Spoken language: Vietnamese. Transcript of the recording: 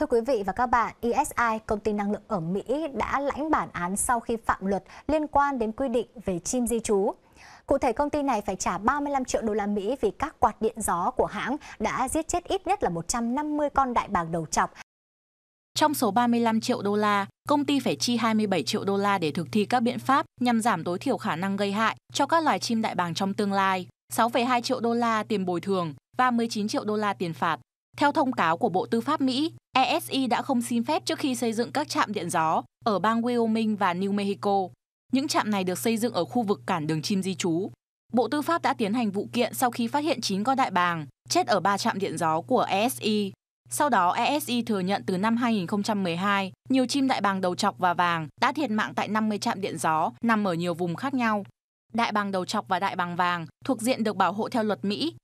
Thưa quý vị và các bạn, ESI, công ty năng lượng ở Mỹ đã lãnh bản án sau khi phạm luật liên quan đến quy định về chim di trú. Cụ thể công ty này phải trả 35 triệu đô la Mỹ vì các quạt điện gió của hãng đã giết chết ít nhất là 150 con đại bàng đầu chọc. Trong số 35 triệu đô la, công ty phải chi 27 triệu đô la để thực thi các biện pháp nhằm giảm tối thiểu khả năng gây hại cho các loài chim đại bàng trong tương lai, 6,2 triệu đô la tiền bồi thường và 19 triệu đô la tiền phạt. Theo thông cáo của Bộ Tư pháp Mỹ, ESI đã không xin phép trước khi xây dựng các trạm điện gió ở bang Wyoming và New Mexico. Những trạm này được xây dựng ở khu vực cản đường chim di trú. Bộ Tư pháp đã tiến hành vụ kiện sau khi phát hiện 9 con đại bàng chết ở 3 trạm điện gió của ESI. Sau đó, ESI thừa nhận từ năm 2012, nhiều chim đại bàng đầu chọc và vàng đã thiệt mạng tại 50 trạm điện gió nằm ở nhiều vùng khác nhau. Đại bàng đầu chọc và đại bàng vàng thuộc diện được bảo hộ theo luật Mỹ